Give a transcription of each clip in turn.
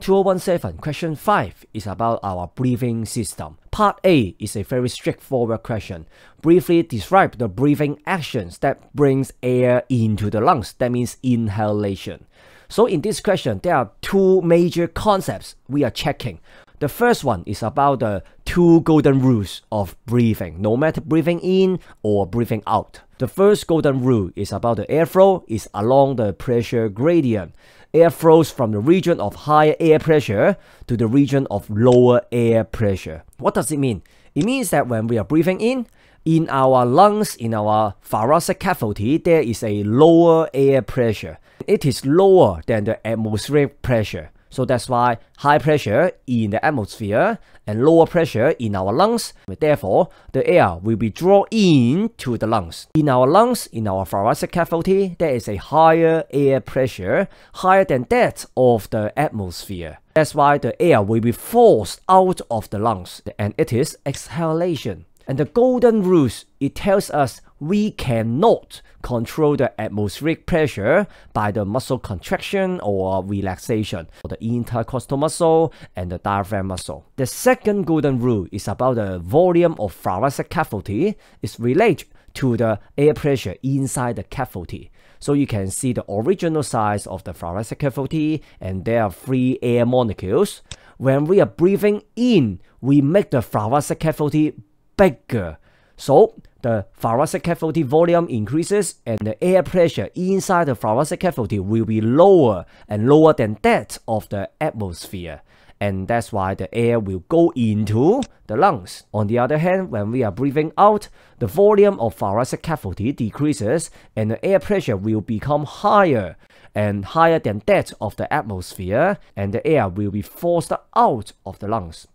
2017 question 5 is about our breathing system. Part A is a very straightforward question. Briefly describe the breathing actions that brings air into the lungs, that means inhalation. So in this question, there are two major concepts we are checking. The first one is about the two golden rules of breathing, no matter breathing in or breathing out. The first golden rule is about the airflow is along the pressure gradient air flows from the region of higher air pressure to the region of lower air pressure. What does it mean? It means that when we are breathing in, in our lungs, in our thoracic cavity, there is a lower air pressure. It is lower than the atmospheric pressure. So that's why high pressure in the atmosphere and lower pressure in our lungs. Therefore, the air will be drawn into the lungs. In our lungs, in our thoracic cavity, there is a higher air pressure, higher than that of the atmosphere. That's why the air will be forced out of the lungs and it is exhalation. And the golden rules, it tells us we cannot control the atmospheric pressure by the muscle contraction or relaxation of the intercostal muscle and the diaphragm muscle. The second golden rule is about the volume of thoracic cavity is related to the air pressure inside the cavity. So you can see the original size of the thoracic cavity and there are three air molecules. When we are breathing in, we make the thoracic cavity bigger. So the thoracic cavity volume increases and the air pressure inside the thoracic cavity will be lower and lower than that of the atmosphere. And that's why the air will go into the lungs. On the other hand, when we are breathing out, the volume of thoracic cavity decreases and the air pressure will become higher and higher than that of the atmosphere and the air will be forced out of the lungs.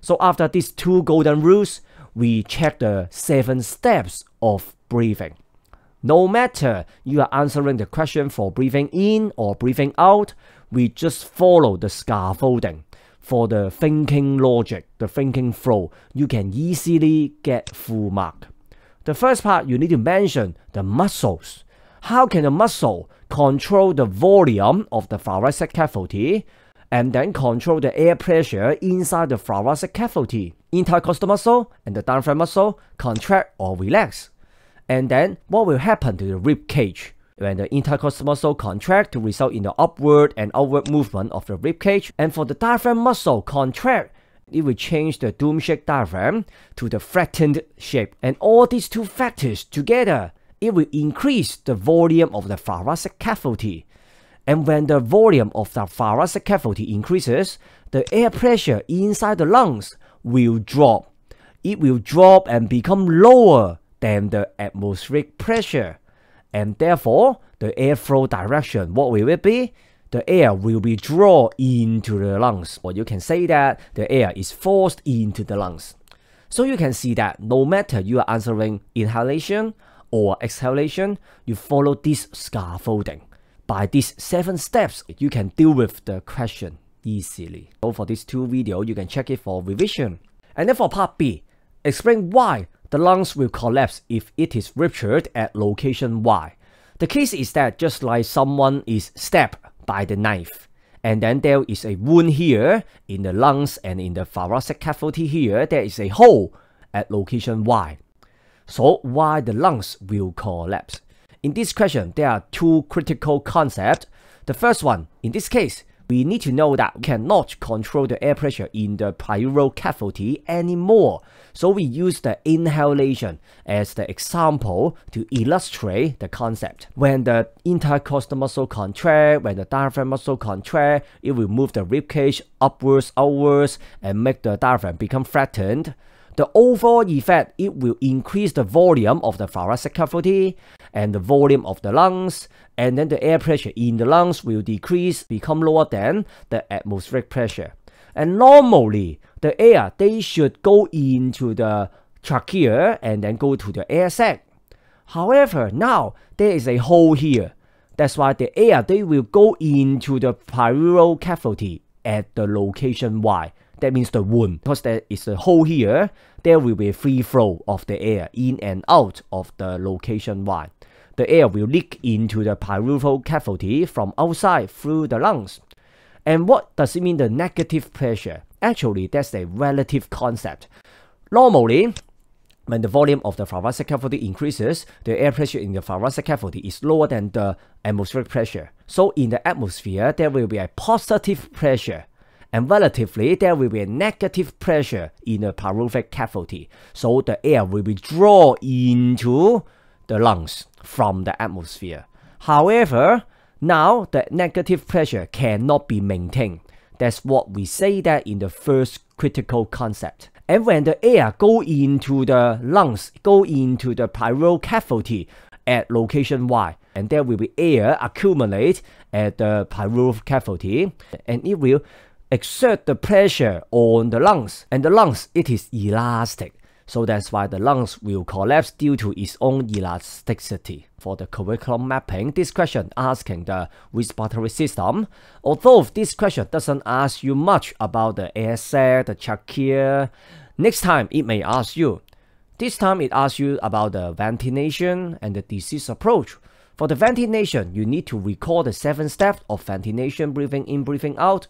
So after these two golden rules, we check the seven steps of breathing. No matter you are answering the question for breathing in or breathing out, we just follow the scaffolding for the thinking logic, the thinking flow. You can easily get full mark. The first part you need to mention the muscles. How can the muscle control the volume of the thoracic cavity and then control the air pressure inside the thoracic cavity. Intercostal muscle and the diaphragm muscle contract or relax. And then what will happen to the rib cage? When the intercostal muscle contract to result in the upward and outward movement of the rib cage, and for the diaphragm muscle contract, it will change the dome shaped diaphragm to the flattened shape. And all these two factors together, it will increase the volume of the thoracic cavity and when the volume of the thoracic cavity increases, the air pressure inside the lungs will drop. It will drop and become lower than the atmospheric pressure. And therefore, the airflow direction, what will it be? The air will be drawn into the lungs. Or you can say that the air is forced into the lungs. So you can see that no matter you are answering inhalation or exhalation, you follow this scaffolding. By these 7 steps, you can deal with the question easily. So for these two videos, you can check it for revision. And then for part B, explain why the lungs will collapse if it is ruptured at location Y. The case is that just like someone is stabbed by the knife, and then there is a wound here in the lungs and in the thoracic cavity here, there is a hole at location Y. So why the lungs will collapse? In this question, there are two critical concepts. The first one, in this case, we need to know that we cannot control the air pressure in the pyro cavity anymore. So we use the inhalation as the example to illustrate the concept. When the intercostal muscle contract, when the diaphragm muscle contract, it will move the rib cage upwards, outwards, and make the diaphragm become flattened. The overall effect, it will increase the volume of the thoracic cavity and the volume of the lungs, and then the air pressure in the lungs will decrease, become lower than the atmospheric pressure. And normally, the air, they should go into the trachea and then go to the air sac. However, now there is a hole here. That's why the air, they will go into the pleural cavity at the location Y. That means the wound because there is a hole here, there will be a free flow of the air in and out of the location Y. The air will leak into the pyruvate cavity from outside through the lungs. And what does it mean the negative pressure? Actually, that's a relative concept. Normally, when the volume of the thoracic cavity increases, the air pressure in the thoracic cavity is lower than the atmospheric pressure. So in the atmosphere, there will be a positive pressure and relatively there will be a negative pressure in the pyruvate cavity, so the air will be drawn into the lungs from the atmosphere. However, now the negative pressure cannot be maintained. That's what we say that in the first critical concept. And when the air go into the lungs, go into the pyruvate cavity at location Y, and there will be air accumulate at the pyruvate cavity, and it will exert the pressure on the lungs and the lungs it is elastic so that's why the lungs will collapse due to its own elasticity. For the curriculum mapping, this question asking the respiratory system. Although this question doesn't ask you much about the air sac, the trachea, next time it may ask you. This time it asks you about the ventilation and the disease approach. For the ventilation, you need to recall the seven steps of ventilation, breathing in, breathing out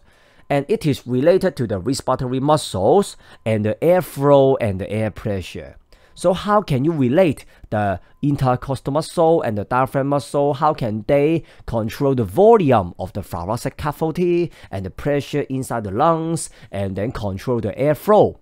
and it is related to the respiratory muscles and the airflow and the air pressure. So how can you relate the intercostal muscle and the diaphragm muscle? How can they control the volume of the thoracic cavity and the pressure inside the lungs and then control the airflow?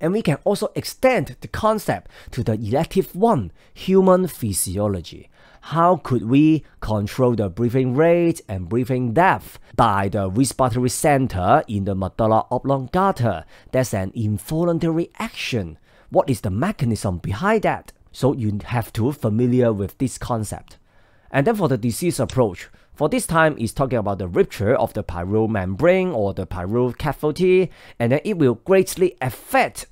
And we can also extend the concept to the elective one, human physiology how could we control the breathing rate and breathing depth by the respiratory center in the medulla oblongata? That's an involuntary action. What is the mechanism behind that? So you have to familiar with this concept. And then for the disease approach, for this time is talking about the rupture of the pyruvate membrane or the pyruvate cavity, and then it will greatly affect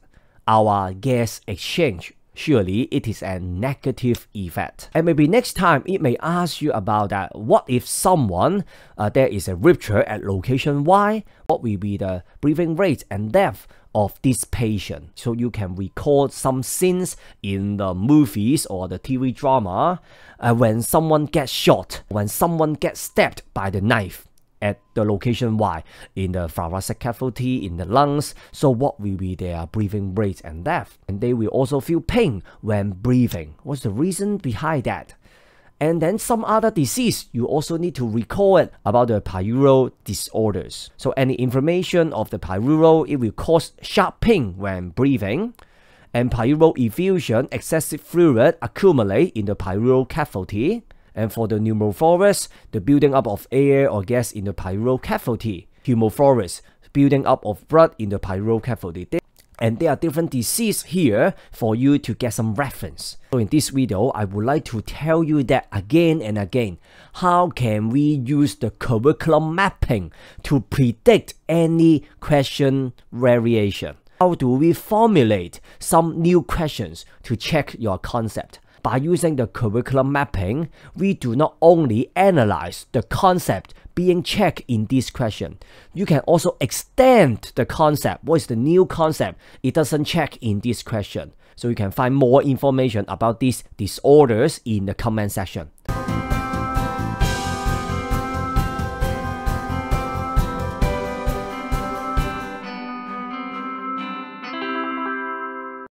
our gas exchange surely it is a negative effect. And maybe next time it may ask you about that. What if someone, uh, there is a rupture at location Y? What will be the breathing rate and depth of this patient? So you can recall some scenes in the movies or the TV drama uh, when someone gets shot, when someone gets stabbed by the knife at the location Y in the thoracic cavity, in the lungs, so what will be their breathing rate and depth? And they will also feel pain when breathing. What's the reason behind that? And then some other disease, you also need to recall it about the pyrural disorders. So any inflammation of the pyrural, it will cause sharp pain when breathing and pyrural effusion, excessive fluid accumulate in the pyrural cavity and for the pneumophorus, the building up of air or gas in the pleural cavity, building up of blood in the pleural And there are different diseases here for you to get some reference. So in this video, I would like to tell you that again and again, how can we use the curriculum mapping to predict any question variation? How do we formulate some new questions to check your concept? by using the curriculum mapping, we do not only analyze the concept being checked in this question, you can also extend the concept. What is the new concept? It doesn't check in this question. So you can find more information about these disorders in the comment section.